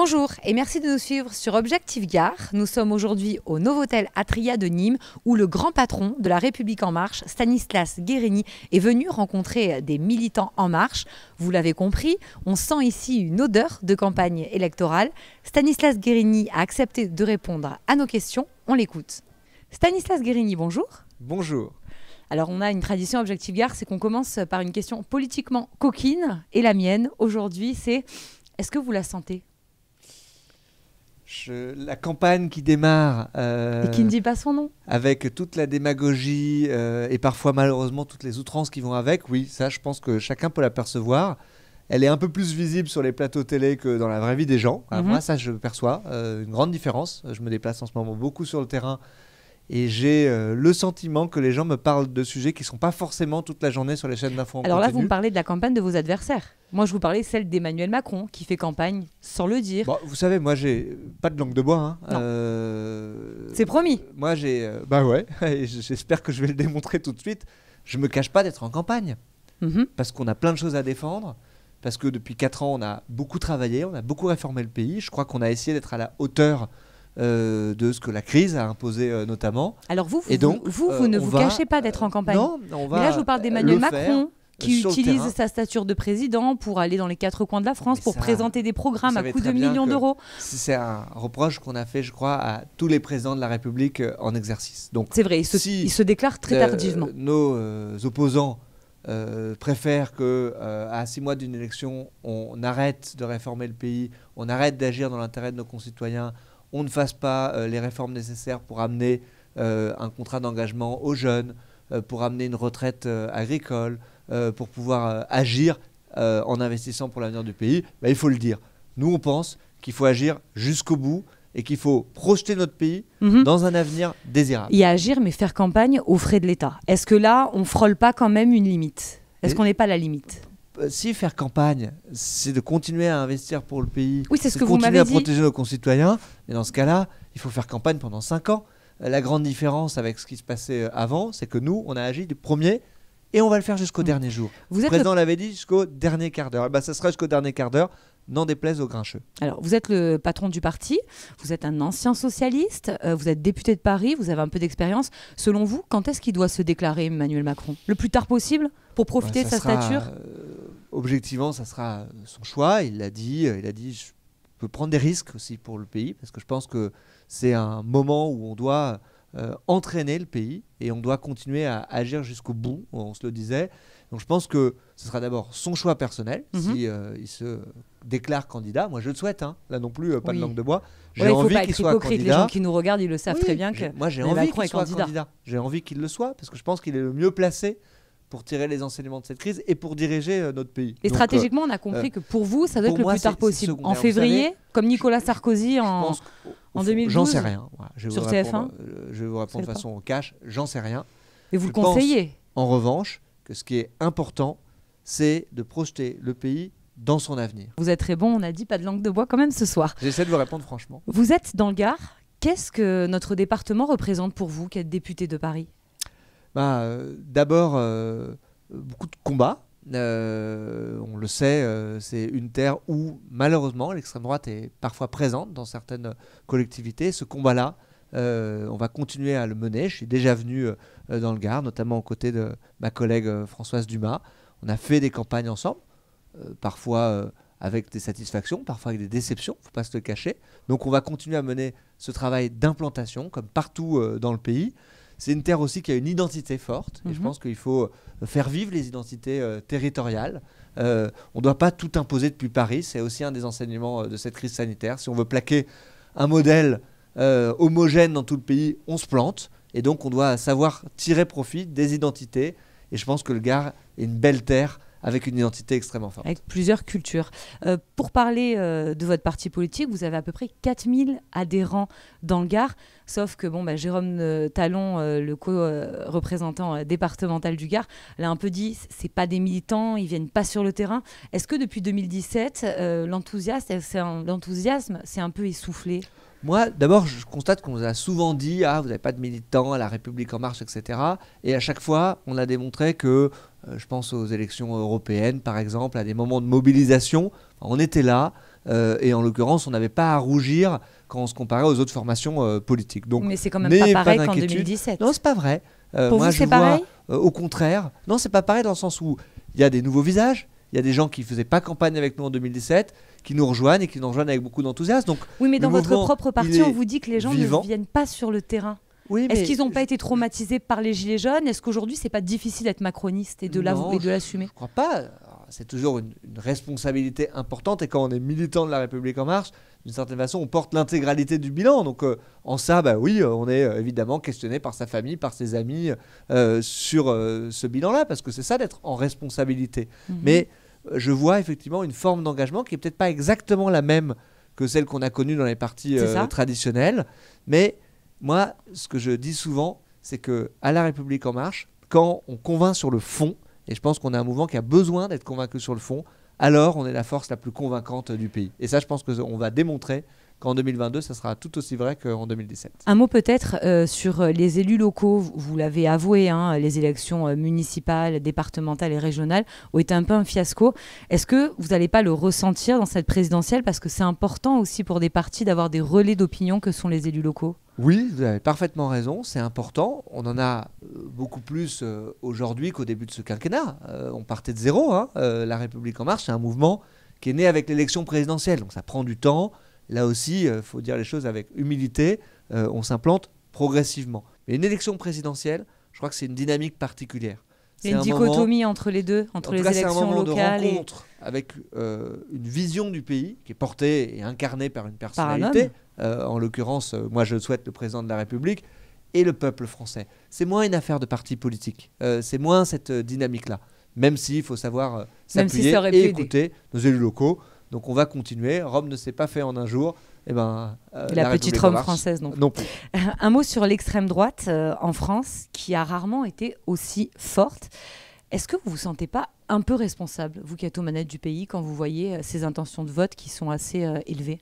Bonjour et merci de nous suivre sur Objectif Gare. Nous sommes aujourd'hui au Novotel Atria de Nîmes où le grand patron de la République En Marche, Stanislas Guérini, est venu rencontrer des militants En Marche. Vous l'avez compris, on sent ici une odeur de campagne électorale. Stanislas Guérini a accepté de répondre à nos questions. On l'écoute. Stanislas Guérini, bonjour. Bonjour. Alors on a une tradition Objectif Gare, c'est qu'on commence par une question politiquement coquine et la mienne aujourd'hui c'est est-ce que vous la sentez la campagne qui démarre. Euh, et qui ne dit pas son nom. Avec toute la démagogie euh, et parfois malheureusement toutes les outrances qui vont avec, oui, ça je pense que chacun peut l'apercevoir. Elle est un peu plus visible sur les plateaux télé que dans la vraie vie des gens. Mhm. Moi, ça, je perçois euh, une grande différence. Je me déplace en ce moment beaucoup sur le terrain et j'ai euh, le sentiment que les gens me parlent de sujets qui ne sont pas forcément toute la journée sur les chaînes d'infos. Alors là, vous me parlez de la campagne de vos adversaires. Moi, je vous parlais celle d'Emmanuel Macron, qui fait campagne sans le dire. vous savez, moi, j'ai pas de langue de bois. Hein. Euh, C'est promis. Moi, j'ai. Euh, bah ouais, j'espère que je vais le démontrer tout de suite. Je me cache pas d'être en campagne. Mhm. Parce qu'on a plein de choses à défendre. Parce que depuis 4 ans, on a beaucoup travaillé, on a beaucoup réformé le pays. Je crois qu'on a essayé d'être à la hauteur euh, de ce que la crise a imposé euh, notamment. Alors vous, vous, vous, ne euh, vous cachez pas d'être en campagne. Non, là, je vous parle d'Emmanuel Macron qui utilise sa stature de président pour aller dans les quatre coins de la France, pour présenter des programmes à coût de millions d'euros. C'est un reproche qu'on a fait, je crois, à tous les présidents de la République en exercice. C'est vrai, ils se, déclare déclarent très tardivement. nos opposants préfèrent que, à six mois d'une élection, on arrête de réformer le pays, on arrête d'agir dans l'intérêt de nos concitoyens, on ne fasse pas euh, les réformes nécessaires pour amener euh, un contrat d'engagement aux jeunes, euh, pour amener une retraite agricole, pour pouvoir agir en investissant pour l'avenir du pays, ben, il faut le dire. Nous, on pense qu'il faut agir jusqu'au bout et qu'il faut projeter notre pays mhm. dans un avenir désirable. Et agir, mais faire campagne aux frais de l'État. Est-ce que là, on frôle pas quand même une limite Est-ce qu'on n'est pas la limite euh, si faire campagne, c'est de continuer à investir pour le pays, oui, c'est que de continuer à protéger nos concitoyens, et dans ce cas-là, il faut faire campagne pendant 5 ans. Euh, la grande différence avec ce qui se passait euh, avant, c'est que nous, on a agi du premier et on va le faire jusqu'au mm. dernier jour. Vous le président l'avait dit jusqu'au dernier quart d'heure. Eh ben, ça sera jusqu'au dernier quart d'heure. N'en déplaise aux grincheux. Alors, vous êtes le patron du parti, vous êtes un ancien socialiste, vous êtes député de Paris, vous avez un peu d'expérience. Selon vous, quand est-ce qu'il doit se déclarer Emmanuel Macron Le plus tard possible pour profiter bah, de sa stature objectivement, ça sera son choix. Il l'a dit. Euh, il a dit je peux prendre des risques aussi pour le pays parce que je pense que c'est un moment où on doit euh, entraîner le pays et on doit continuer à agir jusqu'au bout. On se le disait. Donc je pense que ce sera d'abord son choix personnel s'il mhm. si euh, il se déclare candidat. Moi je le souhaite. Hein. Là non plus, pas de langue de bois. J'ai envie qu'il soit candidat. Les gens qui nous regardent, ils le savent très bien que moi j'ai envie qu'il soit candidat. J'ai envie qu'il le soit parce que je pense qu'il est le mieux placé pour tirer les enseignements de cette crise et pour diriger euh, notre pays. Et stratégiquement, on a euh, compris que pour vous, ça doit être le plus tard possible. En février, comme Nicolas Sarkozy en, en 2012 J'en sais rien. sur TF1 euh, Je vais vous répondre de façon au cash, j'en sais rien. Et vous le conseillez En revanche, que ce qui est important, c'est de projeter le pays dans son avenir. Vous êtes très bon, on a dit pas de langue de bois quand même ce soir. J'essaie de vous répondre franchement. Vous êtes dans le Gard. Qu'est-ce que notre département représente pour vous, qu'être député de Paris bah, euh, d'abord, euh, beaucoup de combats. Euh, on le sait, c'est une terre où, malheureusement, l'extrême droite est parfois présente dans certaines collectivités. Ce combat-là, on va continuer à le mener. Je suis déjà venu dans le Gard, notamment aux côtés de ma collègue Françoise Dumas. On a fait des campagnes ensemble, parfois avec des satisfactions, parfois avec des déceptions, il ne faut pas se le cacher. Donc on va continuer à mener ce travail d'implantation, comme partout dans le pays. C'est une terre aussi qui a une identité forte. Et je mhm. pense qu'il faut euh, faire vivre les identités euh, territoriales. Euh, on ne doit pas tout imposer depuis Paris. C'est aussi un des enseignements de cette crise sanitaire. Si on veut plaquer un modèle homogène dans tout le pays, on se plante. Et donc, on doit savoir tirer profit des identités. Et je pense que le Gard est une belle terre avec une identité extrêmement forte. Avec plusieurs cultures. Euh, pour parler euh, de votre parti politique, vous avez à peu près 4000 adhérents dans le Gard, sauf que bon, bah, Jérôme euh, Talon, le co-représentant départemental du Gard, l'a un peu dit, c'est pas des militants, ils viennent pas sur le terrain. Est-ce que depuis 2017, l'enthousiasme, c'est un peu essoufflé moi, d'abord, je constate qu'on nous a souvent dit Ah, vous n'avez pas de militants à la République En Marche, etc. Et à chaque fois, on a démontré que, euh, je pense aux élections européennes, par exemple, à des moments de mobilisation, on était là. Euh, et en l'occurrence, on n'avait pas à rougir quand on se comparait aux autres formations euh, politiques. Donc, Mais c'est quand même pas pareil qu'en 2017. Non, c'est pas vrai. Pour vous, c'est pareil Au contraire. Non, c'est pas pareil dans le sens où il y a des nouveaux visages il y a des gens qui ne faisaient pas campagne avec nous en 2017, qui nous rejoignent et qui nous rejoignent avec beaucoup d'enthousiasme. Donc, oui, mais dans votre propre parti, on vous dit que les gens ne viennent pas sur le terrain. Est-ce qu'ils n'ont pas été traumatisés par les Gilets jaunes Est-ce qu'aujourd'hui, c'est pas difficile d'être macroniste et de l'assumer Je ne crois pas. C'est toujours une, une responsabilité importante. Et quand on est militant de la République en marche, d'une certaine façon, on porte l'intégralité du bilan. Donc euh, en ça, bah oui, euh, on est euh, évidemment questionné par sa famille, par ses amis sur ce bilan-là, parce que c'est ça d'être en responsabilité. Mhm. Mais je vois effectivement une forme d'engagement qui est peut-être pas exactement la même que celle qu'on a connue dans les partis traditionnels. Mais moi, ce que je dis souvent, c'est que à La République en marche, quand on convainc sur le fond, et je pense qu'on a un mouvement qui a besoin d'être convaincu sur le fond, alors on est la force la plus convaincante du pays. Et ça, je pense qu'on va démontrer qu'en 2022, ça sera tout aussi vrai qu'en 2017. Un mot peut-être euh, sur euh, les élus locaux. Vous, l'avez avoué, hein, les élections euh, municipales, départementales et régionales ont été un peu un fiasco. Est-ce que vous n'allez pas le ressentir dans cette présidentielle Parce que c'est important aussi pour des partis d'avoir des relais d'opinion que sont les élus locaux. Oui, vous avez parfaitement raison, c'est important. On en a beaucoup plus aujourd'hui qu'au début de ce quinquennat. on partait de zéro. Hein. La République en marche, c'est un mouvement qui est né avec l'élection présidentielle. Donc ça prend du temps, Là aussi, il euh, faut dire les choses avec humilité, euh, on s'implante progressivement. Mais une élection présidentielle, je crois que c'est une dynamique particulière. C'est une dichotomie entre les deux, entre les élections un moment locales. De rencontre avec euh, une vision du pays qui est portée et incarnée par une personnalité. en l'occurrence, moi je souhaite le président de la République et le peuple français. C'est moins une affaire de parti politique. c'est moins cette dynamique-là. Même s'il faut savoir s'appuyer et écouter nos élus locaux. Donc on va continuer. Rome ne s'est pas fait en un jour. Eh ben, euh, la, petite Rome française non, Un mot sur l'extrême droite euh, en France qui a rarement été aussi forte. Est-ce que vous vous sentez pas un peu responsable, vous qui êtes aux manettes du pays, quand vous voyez euh, ces intentions de vote qui sont assez élevées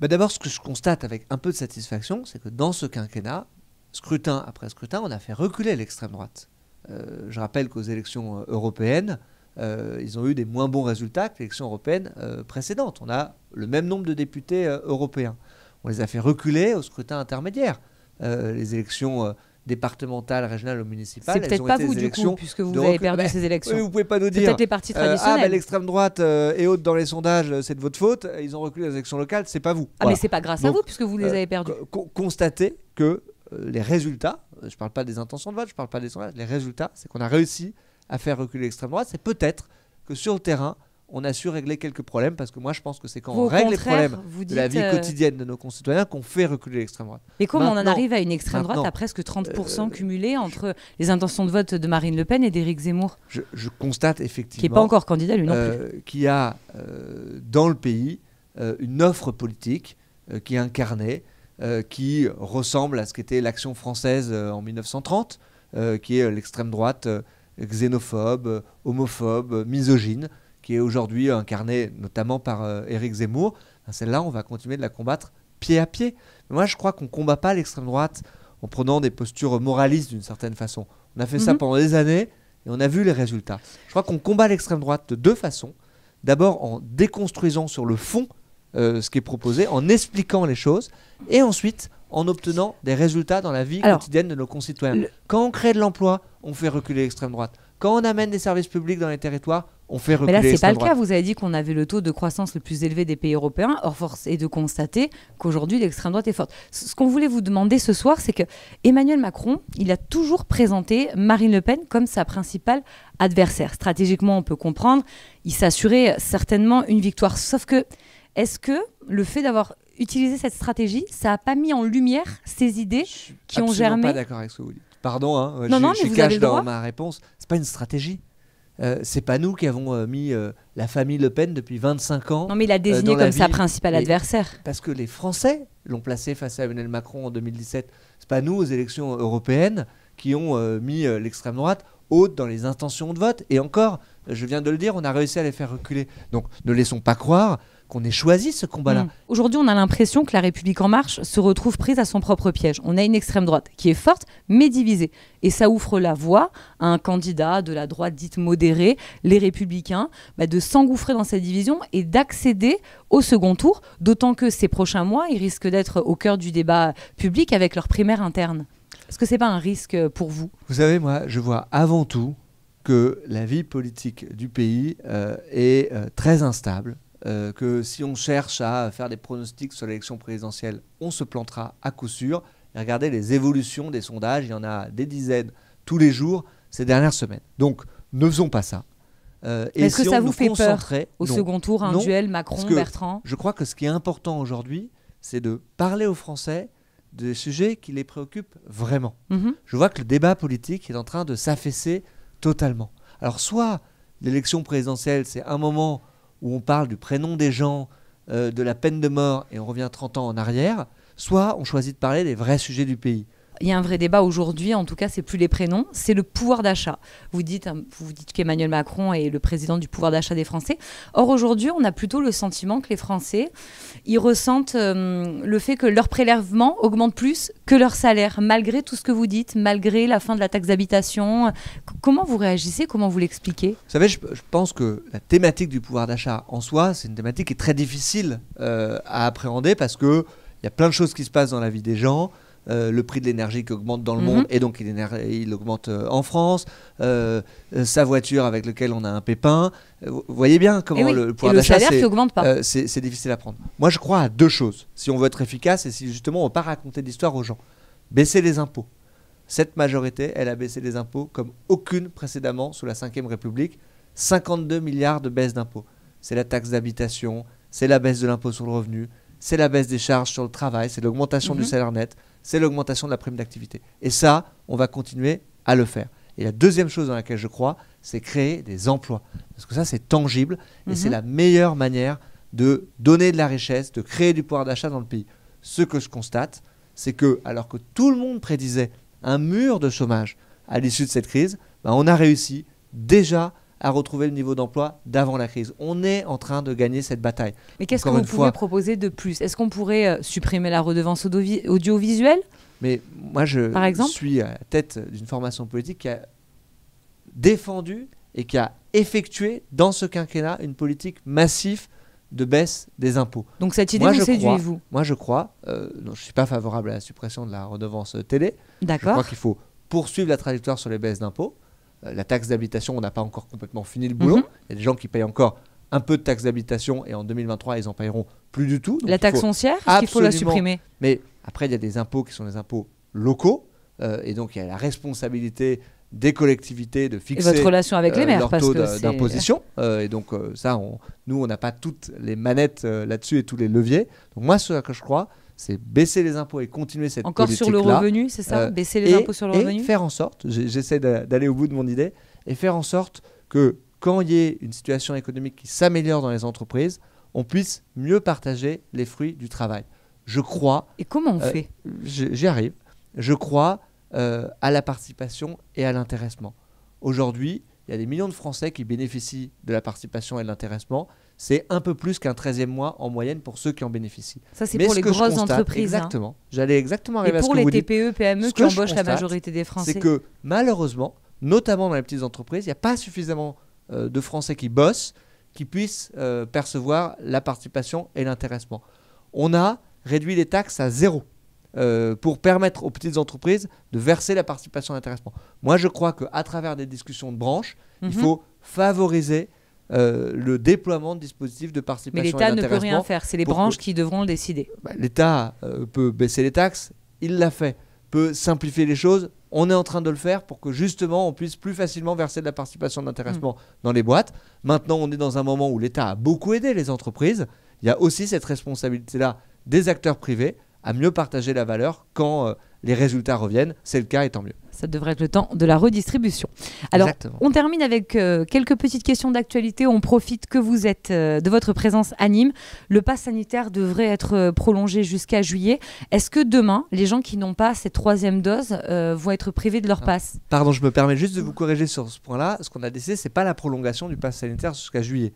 bah, D'abord, ce que je constate avec un peu de satisfaction, c'est que dans ce quinquennat, scrutin après scrutin, on a fait reculer l'extrême droite. je rappelle qu'aux élections européennes, euh, ils ont eu des moins bons résultats que l'élection européenne euh, précédente. On a le même nombre de députés euh, européens. On les a fait reculer au scrutin intermédiaire. les élections départementales, régionales ou municipales. C'est peut-être pas vous du coup, puisque vous avez perdu eh, ces élections. vous pouvez pas nous dire. Peut-être les partis traditionnels. ah, bah, l'extrême droite et est haute dans les sondages, c'est de votre faute. Ils ont reculé les élections locales, c'est pas vous. Ah, mais c'est pas grâce à vous, puisque vous les avez perdues. Constatez que les résultats, je parle pas des intentions de vote, je parle pas des sondages, les résultats, c'est qu'on a réussi à faire reculer l'extrême droite, c'est peut-être que sur le terrain, on a su régler quelques problèmes, parce que moi je pense que c'est quand on règle les problèmes de la vie euh, quotidienne de nos concitoyens qu'on fait reculer l'extrême droite. Et comment on en arrive à une extrême droite à presque 30% euh, cumulée entre les intentions de vote de Marine Le Pen et d'Éric Zemmour je, constate effectivement... Qui n'est pas encore candidat lui non euh, plus. Qu'il a dans le pays une offre politique qui est incarnée, qui ressemble à ce qu'était l'action française en 1930, qui est l'extrême droite xénophobe, homophobe, misogyne, qui est aujourd'hui incarnée notamment par Eric euh, Zemmour. Celle-là, on va continuer de la combattre pied à pied. moi, je crois qu'on ne combat pas l'extrême droite en prenant des postures moralistes d'une certaine façon. On a fait ça mhm. pendant des années et on a vu les résultats. Je crois qu'on combat l'extrême droite de deux façons. D'abord en déconstruisant sur le fond euh, ce qui est proposé, en expliquant les choses, et ensuite en obtenant des résultats dans la vie quotidienne de nos concitoyens. Quand on crée de l'emploi, on fait reculer l'extrême droite. Quand on amène des services publics dans les territoires, on fait reculer. Mais là, c'est pas le cas. Vous avez dit qu'on avait le taux de croissance le plus élevé des pays européens. Or, force est de constater qu'aujourd'hui, l'extrême droite est forte. Ce qu'on voulait vous demander ce soir, c'est que Emmanuel Macron, il a toujours présenté Marine Le Pen comme sa principale adversaire. Stratégiquement, on peut comprendre. Il s'assurait certainement une victoire. Sauf que, est-ce que le fait d'avoir utiliser cette stratégie, ça n'a pas mis en lumière ces idées qui ont germé. Je suis pas d'accord avec ce que vous dites. Pardon, hein, je, non, je cache dans ma réponse. C'est pas une stratégie. Euh, c'est pas nous qui avons euh, mis euh, la famille Le Pen depuis 25 ans. Non, mais il a euh, désigné comme sa principale adversaire. Parce que les Français l'ont placé face à Emmanuel Macron en 2017. C'est pas nous aux élections européennes qui ont mis l'extrême droite haute dans les intentions de vote. Et encore, je viens de le dire, on a réussi à les faire reculer. Donc ne laissons pas croire qu'on ait choisi ce combat-là. Hmm. Aujourd'hui, on a l'impression que la République en marche se retrouve prise à son propre piège. On a une extrême droite qui est forte, mais divisée. Et ça ouvre la voie à un candidat de la droite dite modérée, les républicains, bah, de s'engouffrer dans cette division et d'accéder au second tour, d'autant que ces prochains mois, ils risquent d'être au cœur du débat public avec leur primaire interne. Est-ce que ce n'est pas un risque pour vous Vous savez, moi, je vois avant tout que la vie politique du pays euh, est euh, très instable, euh, que si on cherche à faire des pronostics sur l'élection présidentielle, on se plantera à coup sûr. regardez les évolutions des sondages, il y en a des dizaines tous les jours ces dernières semaines. Donc ne faisons pas ça. Euh, est-ce que ça vous fait peur au second tour, un duel Macron-Bertrand Je crois que ce qui est important aujourd'hui, c'est de parler aux Français des sujets qui les préoccupent vraiment. Mhm. Je vois que le débat politique est en train de s'affaisser totalement. Alors soit l'élection présidentielle, c'est un moment où on parle du prénom des gens, euh, de la peine de mort, et on revient 30 ans en arrière, soit on choisit de parler des vrais sujets du pays il y a un vrai débat aujourd'hui, en tout cas, c'est plus les prénoms, c'est le pouvoir d'achat. Vous dites, hein, vous dites qu'Emmanuel Macron est le président du pouvoir d'achat des Français. Or, aujourd'hui, on a plutôt le sentiment que les Français, ils ressentent euh, le fait que leur prélèvement augmente plus que leur salaire, malgré tout ce que vous dites, malgré la fin de la taxe d'habitation. Comment vous réagissez Comment vous l'expliquez Vous savez, je, pense que la thématique du pouvoir d'achat en soi, c'est une thématique qui est très difficile euh, à appréhender parce qu'il y a plein de choses qui se passent dans la vie des gens. Euh, le prix de l'énergie qui augmente dans le mhm. monde et donc il, augmente euh, en France, euh, sa voiture avec laquelle on a un pépin. Vous voyez bien comment le pouvoir d'achat, c'est difficile à prendre. Moi, je crois à deux choses, si on veut être efficace et si justement on ne pas raconter d'histoire aux gens. Baisser les impôts. Cette majorité, elle a baissé les impôts comme aucune précédemment sous la Ve République. 52 milliards de baisse d'impôts. C'est la taxe d'habitation, c'est la baisse de l'impôt sur le revenu, c'est la baisse des charges sur le travail, c'est l'augmentation du mhm. salaire net, c'est l'augmentation de la prime d'activité. Et ça, on va continuer à le faire. Et la deuxième chose dans laquelle je crois, c'est créer des emplois. Parce que ça, c'est tangible et c'est mhm. la meilleure manière de donner de la richesse, de créer du pouvoir d'achat dans le pays. Ce que je constate, c'est que alors que tout le monde prédisait un mur de chômage à l'issue de cette crise, ben, on a réussi déjà à retrouver le niveau d'emploi d'avant la crise. On est en train de gagner cette bataille. Mais qu'est-ce qu'on pourrait proposer de plus Est-ce qu'on pourrait euh, supprimer la redevance audiovisuelle Mais moi, je suis à la tête d'une formation politique qui a défendu et qui a effectué dans ce quinquennat une politique massive de baisse des impôts. Donc cette idée moi, vous séduisez vous Moi je crois, euh, je ne suis pas favorable à la suppression de la redevance euh, télé. D'accord. Je crois qu'il faut poursuivre la trajectoire sur les baisses d'impôts. Euh, la taxe d'habitation, on n'a pas encore complètement fini le boulot. Mhm. Il y a des gens qui payent encore un peu de taxe d'habitation et en 2023, ils en paieront plus du tout. la taxe foncière, il faut la supprimer Mais après, il y a des impôts qui sont des impôts locaux euh, et donc il y a la responsabilité des collectivités de fixer et relation avec les euh, maires, taux d'imposition. et donc ça, nous, on n'a pas toutes les manettes là-dessus et tous les leviers. Donc moi, ce que je crois, c'est baisser les impôts et continuer cette politique Encore sur le revenu, c'est ça euh, Baisser les impôts sur le et faire en sorte, j'essaie d'aller au bout de mon idée, et faire en sorte que quand il y ait une situation économique qui s'améliore dans les entreprises, on puisse mieux partager les fruits du travail. Je crois... Et comment on euh, fait J'y arrive. Je crois euh, à la participation et à l'intéressement. Aujourd'hui, il y a des millions de Français qui bénéficient de la participation et de l'intéressement, c'est un peu plus qu'un 13e mois en moyenne pour ceux qui en bénéficient. Ça, c'est pour les grosses entreprises. Hein. Exactement. J'allais exactement arriver à ce que vous dites. Pour les TPE, PME e qui embauchent la majorité des Français. C'est que malheureusement, notamment dans les petites entreprises, il n'y a pas suffisamment euh, de Français qui bossent qui puissent euh, percevoir la participation et l'intéressement. On a réduit les taxes à zéro. Euh, pour permettre aux petites entreprises de verser la participation et l'intéressement. Moi, je crois qu'à travers des discussions de branches, il mhm. faut favoriser euh, le déploiement de dispositifs de participation. Mais l'État ne peut rien faire, c'est les branches qui devront le décider. Bah, L'État euh, peut baisser les taxes, il l'a fait, peut simplifier les choses, on est en train de le faire pour que justement on puisse plus facilement verser de la participation d'intéressement mm. dans les boîtes. Maintenant, on est dans un moment où l'État a beaucoup aidé les entreprises. Il y a aussi cette responsabilité-là des acteurs privés à mieux partager la valeur quand euh, les résultats reviennent. C'est le cas et tant mieux. Ça devrait être le temps de la redistribution. Alors, on termine avec euh, quelques petites questions d'actualité. On profite que vous êtes euh, de votre présence à Nîmes. Le pass sanitaire devrait être euh, prolongé jusqu'à juillet. Est-ce que demain, les gens qui n'ont pas cette troisième dose vont être privés de leur ah. passe Pardon, je me permets juste de vous corriger sur ce point-là. Ce qu'on a décidé, c'est pas la prolongation du pass sanitaire jusqu'à juillet.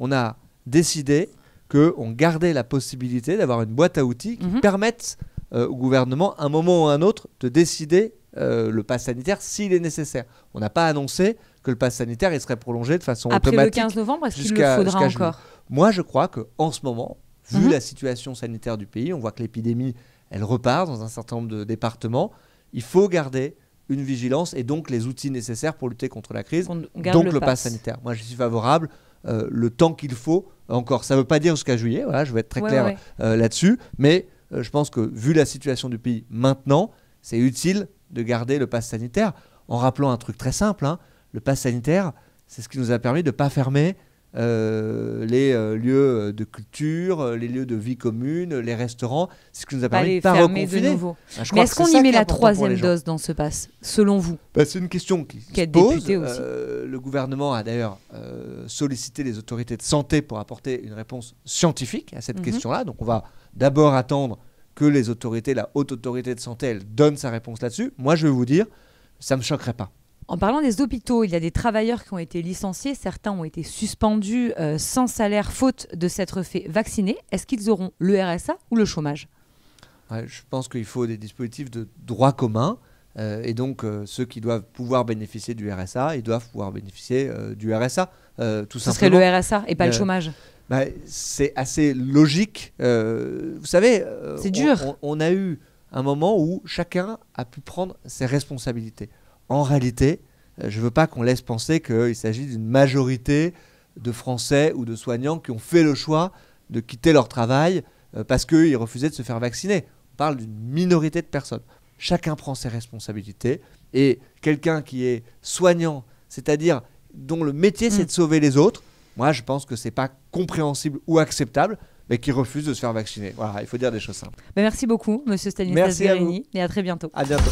On a décidé qu'on gardait la possibilité d'avoir une boîte à outils qui mhm. permette au gouvernement, un moment ou un autre, de décider euh, le pass sanitaire s'il est nécessaire. On n'a pas annoncé que le pass sanitaire serait prolongé de façon automatique. Après le 15 novembre, est-ce qu'il faudra encore Moi, je crois que en ce moment, vu mhm. la situation sanitaire du pays, on voit que l'épidémie, elle repart dans un certain nombre de départements. Il faut garder une vigilance et donc les outils nécessaires pour lutter contre la crise, donc le, passe sanitaire. Moi, je suis favorable. Euh, le temps qu'il faut encore. Ça ne veut pas dire jusqu'à juillet, je vais être très clair euh, là-dessus, mais je pense que vu la situation du pays maintenant, c'est utile de garder le pass sanitaire en rappelant un truc très simple. Hein. le pass sanitaire, c'est ce qui nous a permis de ne pas fermer euh, les euh, lieux de culture, les lieux de vie commune, les restaurants. C'est ce qui nous a permis de pas fermer De nouveau. Ah, Mais est-ce qu'on y met la troisième dose dans ce pass, selon vous bah, C'est une question qui pose. Euh, le gouvernement a d'ailleurs sollicité les autorités de santé pour apporter une réponse scientifique à cette mhm. question-là. Donc on va d'abord attendre que les autorités, la haute autorité de santé, elle donne sa réponse là-dessus, moi je vais vous dire, ça ne me choquerait pas. En parlant des hôpitaux, il y a des travailleurs qui ont été licenciés, certains ont été suspendus euh, sans salaire faute de s'être fait vacciner. Est-ce qu'ils auront le RSA ou le chômage Je pense qu'il faut des dispositifs de droit commun. Euh, et donc, euh, ceux qui doivent pouvoir bénéficier du RSA, ils doivent pouvoir bénéficier du RSA, tout Ce serait le RSA et pas le chômage bah, c'est assez logique. Euh, vous savez, euh, On, a eu un moment où chacun a pu prendre ses responsabilités. En réalité, euh, je ne veux pas qu'on laisse penser qu'il s'agit d'une majorité de Français ou de soignants qui ont fait le choix de quitter leur travail parce qu'ils refusaient de se faire vacciner. On parle d'une minorité de personnes. Chacun prend ses responsabilités et quelqu'un qui est soignant, c'est-à-dire dont le métier c'est mm. de sauver les autres, moi je pense que c'est pas compréhensible ou acceptable, mais qui refusent de se faire vacciner. Voilà, il faut dire des choses simples. Bah, merci beaucoup, monsieur Stanislas Guérini, et à très bientôt. À bientôt.